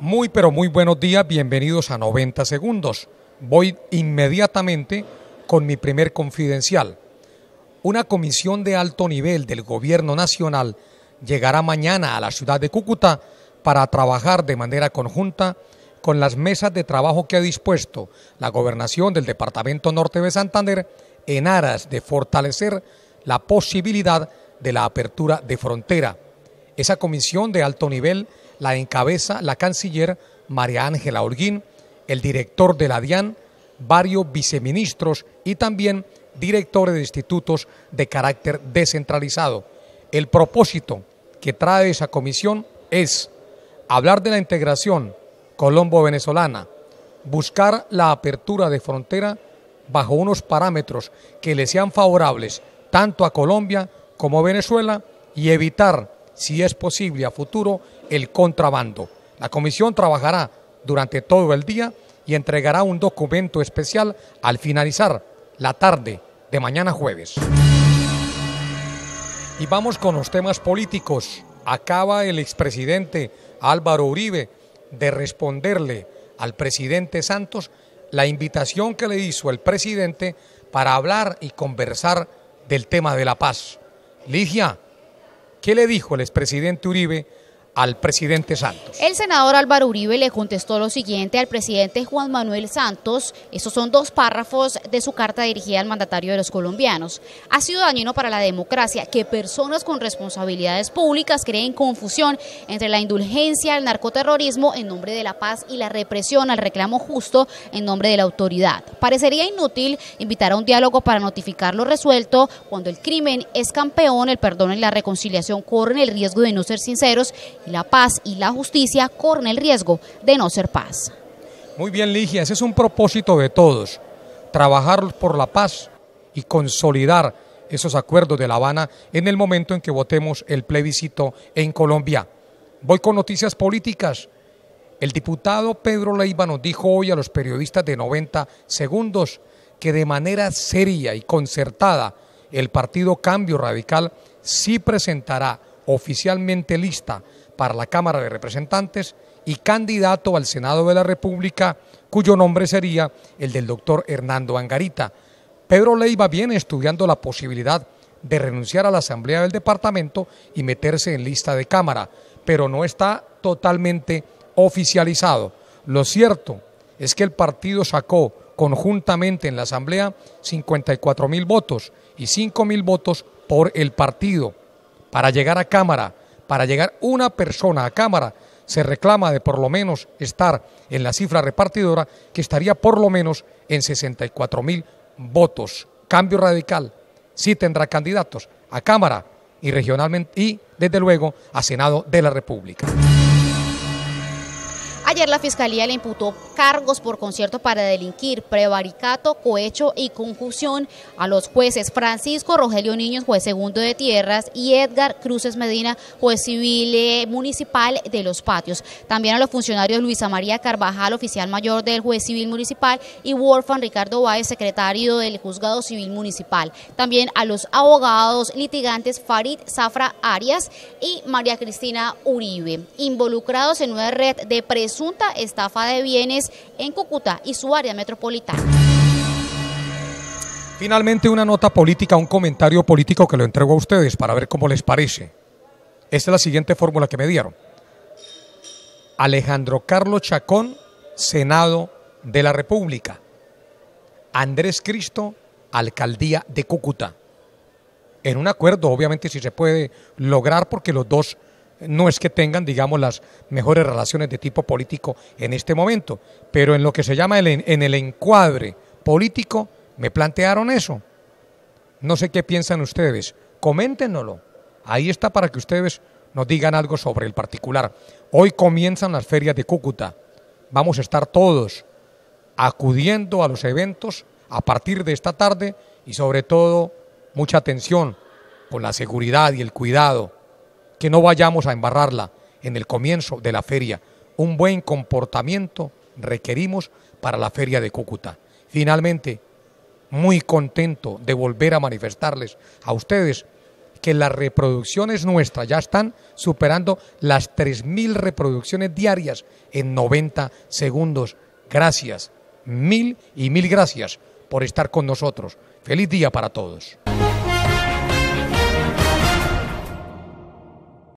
Muy pero muy buenos días, bienvenidos a 90 segundos. Voy inmediatamente con mi primer confidencial. Una comisión de alto nivel del Gobierno Nacional llegará mañana a la ciudad de Cúcuta para trabajar de manera conjunta con las mesas de trabajo que ha dispuesto la gobernación del Departamento Norte de Santander en aras de fortalecer la posibilidad de la apertura de frontera. Esa comisión de alto nivel la encabeza la canciller María Ángela Holguín, el director de la DIAN, varios viceministros y también directores de institutos de carácter descentralizado. El propósito que trae esa comisión es hablar de la integración colombo-venezolana, buscar la apertura de frontera bajo unos parámetros que le sean favorables tanto a Colombia como a Venezuela y evitar si es posible a futuro, el contrabando. La comisión trabajará durante todo el día y entregará un documento especial al finalizar la tarde de mañana jueves. Y vamos con los temas políticos. Acaba el expresidente Álvaro Uribe de responderle al presidente Santos la invitación que le hizo el presidente para hablar y conversar del tema de la paz. Ligia, ¿Qué le dijo el expresidente Uribe al presidente Santos. El senador Álvaro Uribe le contestó lo siguiente al presidente Juan Manuel Santos. Estos son dos párrafos de su carta dirigida al mandatario de los colombianos. Ha sido dañino para la democracia que personas con responsabilidades públicas creen confusión entre la indulgencia al narcoterrorismo en nombre de la paz y la represión al reclamo justo en nombre de la autoridad. Parecería inútil invitar a un diálogo para notificar lo resuelto cuando el crimen es campeón, el perdón y la reconciliación corren el riesgo de no ser sinceros la paz y la justicia corren el riesgo de no ser paz. Muy bien, Ligia, ese es un propósito de todos, trabajar por la paz y consolidar esos acuerdos de La Habana en el momento en que votemos el plebiscito en Colombia. Voy con noticias políticas. El diputado Pedro Leiva nos dijo hoy a los periodistas de 90 segundos que de manera seria y concertada el partido Cambio Radical sí presentará oficialmente lista para la Cámara de Representantes y candidato al Senado de la República, cuyo nombre sería el del doctor Hernando Angarita. Pedro Leiva viene estudiando la posibilidad de renunciar a la Asamblea del Departamento y meterse en lista de Cámara, pero no está totalmente oficializado. Lo cierto es que el partido sacó conjuntamente en la Asamblea 54 mil votos y 5 mil votos por el partido. Para llegar a Cámara para llegar una persona a Cámara se reclama de por lo menos estar en la cifra repartidora que estaría por lo menos en 64 mil votos. Cambio radical. Sí tendrá candidatos a Cámara y regionalmente y desde luego a Senado de la República. Ayer la Fiscalía le imputó cargos por concierto para delinquir, prevaricato, cohecho y concusión a los jueces Francisco Rogelio Niños, juez segundo de Tierras, y Edgar Cruces Medina, juez civil eh, municipal de Los Patios. También a los funcionarios Luisa María Carvajal, oficial mayor del juez civil municipal, y Wolfan Ricardo Baez, secretario del juzgado civil municipal. También a los abogados litigantes Farid Zafra Arias y María Cristina Uribe, involucrados en una red de presos. Asunta estafa de bienes en Cúcuta y su área metropolitana. Finalmente una nota política, un comentario político que lo entrego a ustedes para ver cómo les parece. Esta es la siguiente fórmula que me dieron. Alejandro Carlos Chacón, Senado de la República. Andrés Cristo, Alcaldía de Cúcuta. En un acuerdo, obviamente, si se puede lograr, porque los dos no es que tengan, digamos, las mejores relaciones de tipo político en este momento, pero en lo que se llama el, en el encuadre político me plantearon eso. No sé qué piensan ustedes, coméntenoslo. Ahí está para que ustedes nos digan algo sobre el particular. Hoy comienzan las ferias de Cúcuta. Vamos a estar todos acudiendo a los eventos a partir de esta tarde y sobre todo mucha atención con la seguridad y el cuidado que no vayamos a embarrarla en el comienzo de la feria. Un buen comportamiento requerimos para la feria de Cúcuta. Finalmente, muy contento de volver a manifestarles a ustedes que las reproducciones nuestras ya están superando las 3.000 reproducciones diarias en 90 segundos. Gracias, mil y mil gracias por estar con nosotros. Feliz día para todos.